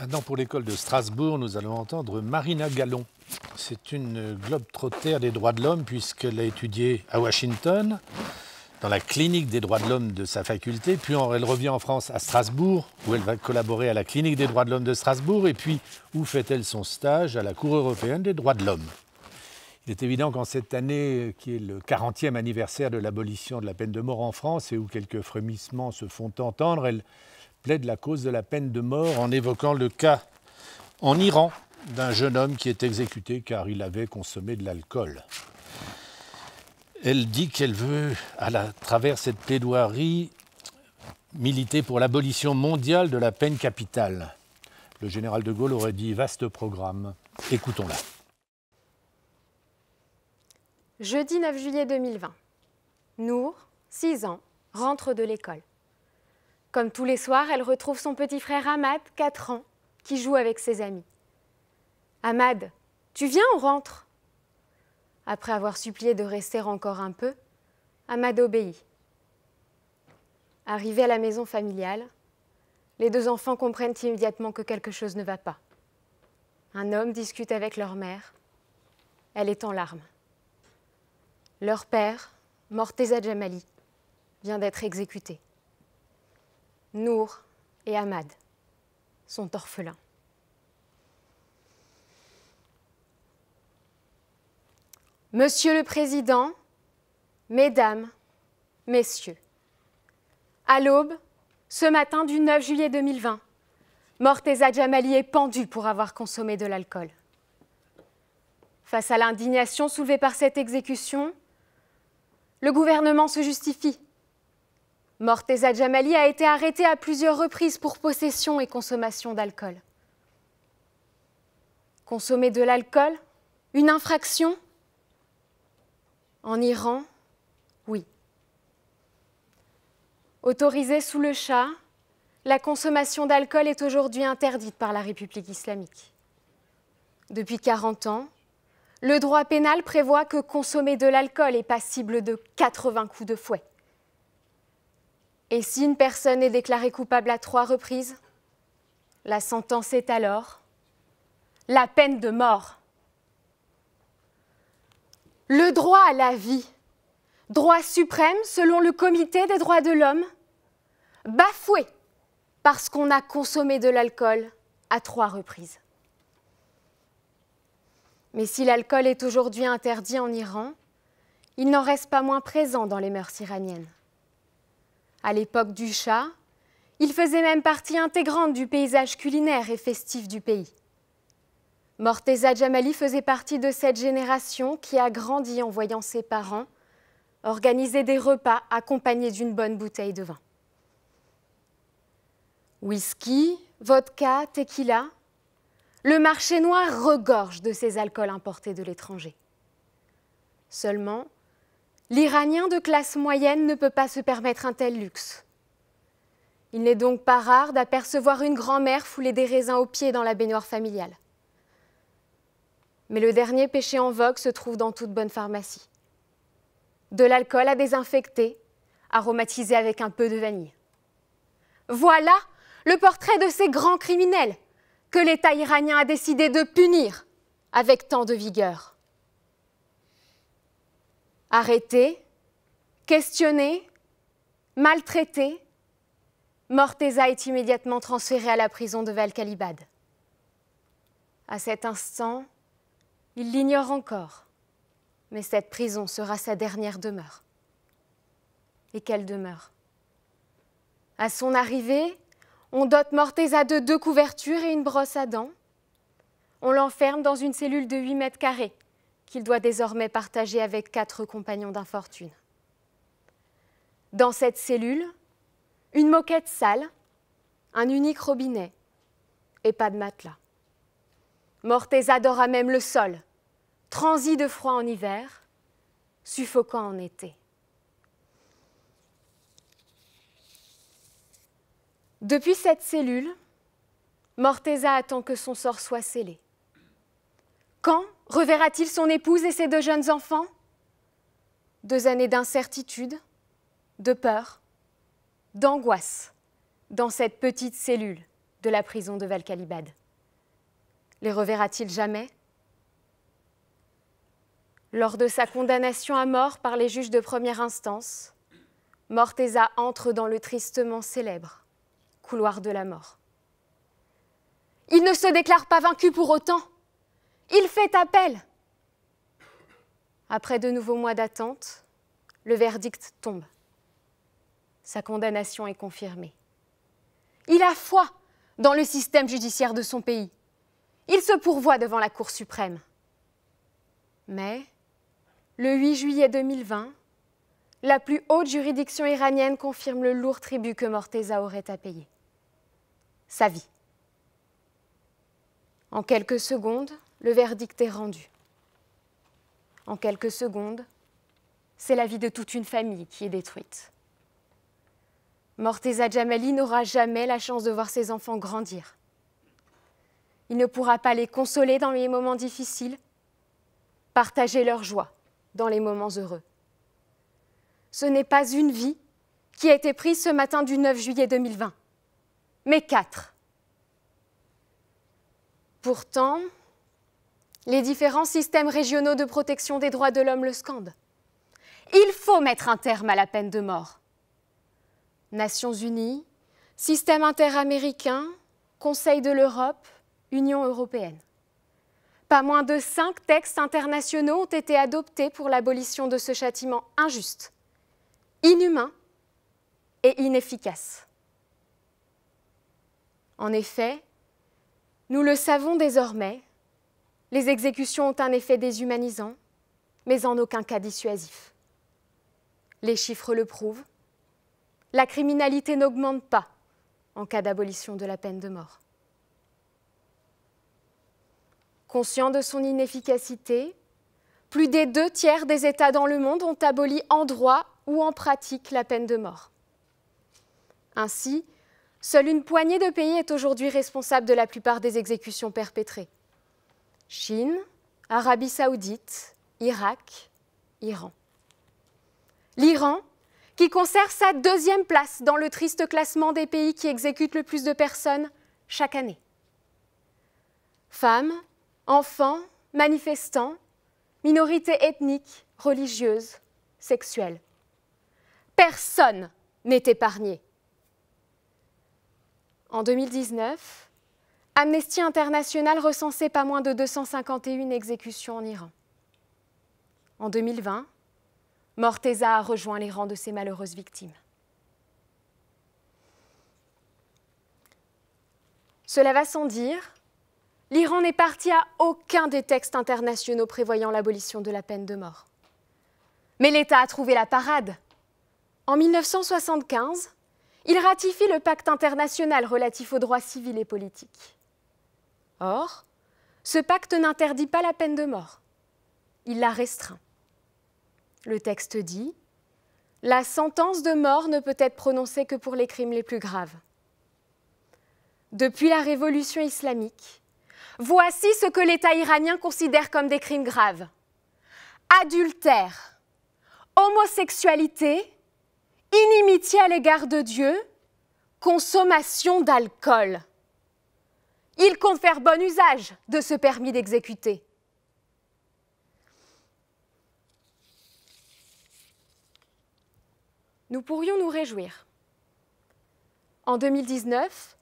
Maintenant, pour l'école de Strasbourg, nous allons entendre Marina Gallon. C'est une globe-trottaire des droits de l'homme, puisqu'elle a étudié à Washington, dans la clinique des droits de l'homme de sa faculté. Puis elle revient en France à Strasbourg, où elle va collaborer à la clinique des droits de l'homme de Strasbourg. Et puis, où fait-elle son stage À la Cour européenne des droits de l'homme. Il est évident qu'en cette année, euh, qui est le 40e anniversaire de l'abolition de la peine de mort en France, et où quelques frémissements se font entendre, elle plaide la cause de la peine de mort en évoquant le cas en Iran d'un jeune homme qui est exécuté car il avait consommé de l'alcool. Elle dit qu'elle veut, à, travers cette plaidoirie, militer pour l'abolition mondiale de la peine capitale. Le général de Gaulle aurait dit vaste programme. Écoutons-la. Jeudi 9 juillet 2020. Nour, 6 ans, rentre de l'école. Comme tous les soirs, elle retrouve son petit frère Ahmad, 4 ans, qui joue avec ses amis. Ahmad, tu viens, on rentre Après avoir supplié de rester encore un peu, Ahmad obéit. Arrivé à la maison familiale, les deux enfants comprennent immédiatement que quelque chose ne va pas. Un homme discute avec leur mère. Elle est en larmes. Leur père, Morteza Jamali, vient d'être exécuté. Nour et Ahmad sont orphelins. Monsieur le Président, Mesdames, Messieurs, à l'aube, ce matin du 9 juillet 2020, Morteza Jamali est pendu pour avoir consommé de l'alcool. Face à l'indignation soulevée par cette exécution, le gouvernement se justifie Morteza Jamali a été arrêtée à plusieurs reprises pour possession et consommation d'alcool. Consommer de l'alcool Une infraction En Iran, oui. Autorisée sous le chat, la consommation d'alcool est aujourd'hui interdite par la République islamique. Depuis 40 ans, le droit pénal prévoit que consommer de l'alcool est passible de 80 coups de fouet. Et si une personne est déclarée coupable à trois reprises, la sentence est alors la peine de mort. Le droit à la vie, droit suprême selon le Comité des droits de l'homme, bafoué parce qu'on a consommé de l'alcool à trois reprises. Mais si l'alcool est aujourd'hui interdit en Iran, il n'en reste pas moins présent dans les mœurs iraniennes à l'époque du chat. Il faisait même partie intégrante du paysage culinaire et festif du pays. Morteza Jamali faisait partie de cette génération qui a grandi en voyant ses parents organiser des repas accompagnés d'une bonne bouteille de vin. Whisky, vodka, tequila, le marché noir regorge de ces alcools importés de l'étranger. Seulement, L'Iranien de classe moyenne ne peut pas se permettre un tel luxe. Il n'est donc pas rare d'apercevoir une grand-mère fouler des raisins aux pieds dans la baignoire familiale. Mais le dernier péché en vogue se trouve dans toute bonne pharmacie. De l'alcool à désinfecter, aromatisé avec un peu de vanille. Voilà le portrait de ces grands criminels que l'État iranien a décidé de punir avec tant de vigueur. Arrêté, questionné, maltraité, Morteza est immédiatement transféré à la prison de Valcalibad. À cet instant, il l'ignore encore, mais cette prison sera sa dernière demeure. Et quelle demeure À son arrivée, on dote Morteza de deux couvertures et une brosse à dents. On l'enferme dans une cellule de 8 mètres carrés, qu'il doit désormais partager avec quatre compagnons d'infortune. Dans cette cellule, une moquette sale, un unique robinet et pas de matelas. Mortez à même le sol, transi de froid en hiver, suffoquant en été. Depuis cette cellule, Morteza attend que son sort soit scellé. Quand reverra-t-il son épouse et ses deux jeunes enfants Deux années d'incertitude, de peur, d'angoisse dans cette petite cellule de la prison de Valcalibad. Les reverra-t-il jamais Lors de sa condamnation à mort par les juges de première instance, Morteza entre dans le tristement célèbre couloir de la mort. Il ne se déclare pas vaincu pour autant. Il fait appel. Après de nouveaux mois d'attente, le verdict tombe. Sa condamnation est confirmée. Il a foi dans le système judiciaire de son pays. Il se pourvoit devant la Cour suprême. Mais, le 8 juillet 2020, la plus haute juridiction iranienne confirme le lourd tribut que Morteza aurait à payer. Sa vie. En quelques secondes, le verdict est rendu. En quelques secondes, c'est la vie de toute une famille qui est détruite. Morteza Jamali n'aura jamais la chance de voir ses enfants grandir. Il ne pourra pas les consoler dans les moments difficiles, partager leur joie dans les moments heureux. Ce n'est pas une vie qui a été prise ce matin du 9 juillet 2020, mais quatre. Pourtant, les différents systèmes régionaux de protection des droits de l'homme le scandent. Il faut mettre un terme à la peine de mort. Nations Unies, système interaméricain, Conseil de l'Europe, Union européenne. Pas moins de cinq textes internationaux ont été adoptés pour l'abolition de ce châtiment injuste, inhumain et inefficace. En effet, nous le savons désormais, les exécutions ont un effet déshumanisant, mais en aucun cas dissuasif. Les chiffres le prouvent. La criminalité n'augmente pas en cas d'abolition de la peine de mort. Conscient de son inefficacité, plus des deux tiers des États dans le monde ont aboli en droit ou en pratique la peine de mort. Ainsi, seule une poignée de pays est aujourd'hui responsable de la plupart des exécutions perpétrées. Chine, Arabie saoudite, Irak, Iran. L'Iran, qui conserve sa deuxième place dans le triste classement des pays qui exécutent le plus de personnes chaque année. Femmes, enfants, manifestants, minorités ethniques, religieuses, sexuelles. Personne n'est épargné. En 2019, Amnesty International recensait pas moins de 251 exécutions en Iran. En 2020, Morteza a rejoint les rangs de ses malheureuses victimes. Cela va sans dire, l'Iran n'est parti à aucun des textes internationaux prévoyant l'abolition de la peine de mort. Mais l'État a trouvé la parade. En 1975, il ratifie le pacte international relatif aux droits civils et politiques. Or, ce pacte n'interdit pas la peine de mort, il la restreint. Le texte dit La sentence de mort ne peut être prononcée que pour les crimes les plus graves. Depuis la révolution islamique, voici ce que l'État iranien considère comme des crimes graves adultère, homosexualité, inimitié à l'égard de Dieu, consommation d'alcool. Il compte faire bon usage de ce permis d'exécuter. Nous pourrions nous réjouir. En 2019,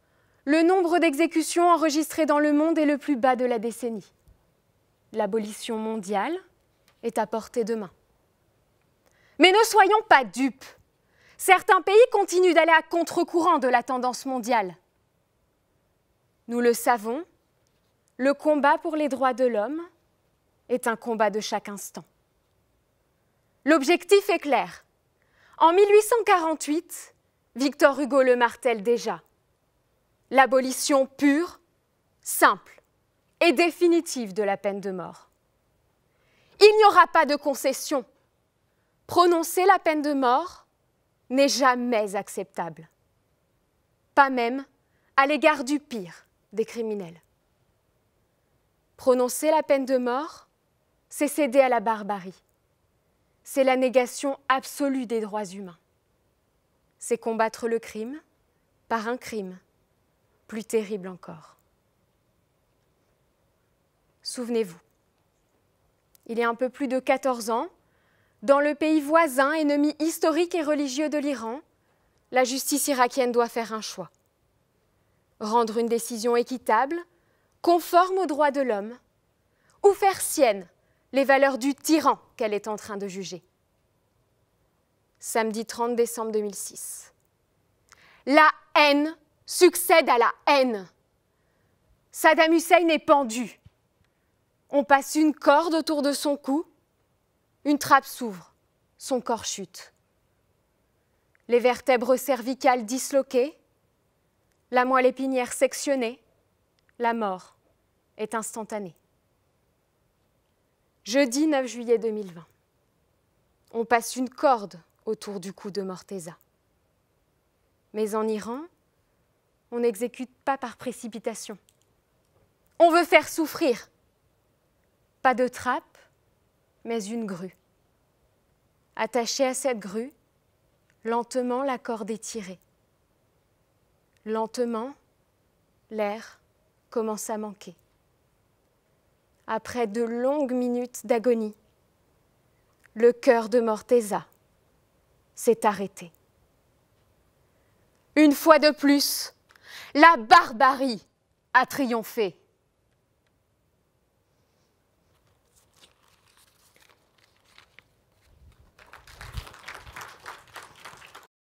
le nombre d'exécutions enregistrées dans le monde est le plus bas de la décennie. L'abolition mondiale est à portée de main. Mais ne soyons pas dupes. Certains pays continuent d'aller à contre-courant de la tendance mondiale. Nous le savons, le combat pour les droits de l'homme est un combat de chaque instant. L'objectif est clair. En 1848, Victor Hugo le martèle déjà. L'abolition pure, simple et définitive de la peine de mort. Il n'y aura pas de concession. Prononcer la peine de mort n'est jamais acceptable. Pas même à l'égard du pire, des criminels. Prononcer la peine de mort, c'est céder à la barbarie. C'est la négation absolue des droits humains. C'est combattre le crime par un crime plus terrible encore. Souvenez-vous, il y a un peu plus de 14 ans, dans le pays voisin, ennemi historique et religieux de l'Iran, la justice irakienne doit faire un choix rendre une décision équitable, conforme aux droits de l'homme, ou faire sienne les valeurs du tyran qu'elle est en train de juger. Samedi 30 décembre 2006. La haine succède à la haine. Saddam Hussein est pendu. On passe une corde autour de son cou, une trappe s'ouvre, son corps chute. Les vertèbres cervicales disloquées, la moelle épinière sectionnée, la mort est instantanée. Jeudi 9 juillet 2020, on passe une corde autour du cou de Morteza. Mais en Iran, on n'exécute pas par précipitation. On veut faire souffrir. Pas de trappe, mais une grue. Attachée à cette grue, lentement la corde est tirée. Lentement, l'air commence à manquer. Après de longues minutes d'agonie, le cœur de Morteza s'est arrêté. Une fois de plus, la barbarie a triomphé.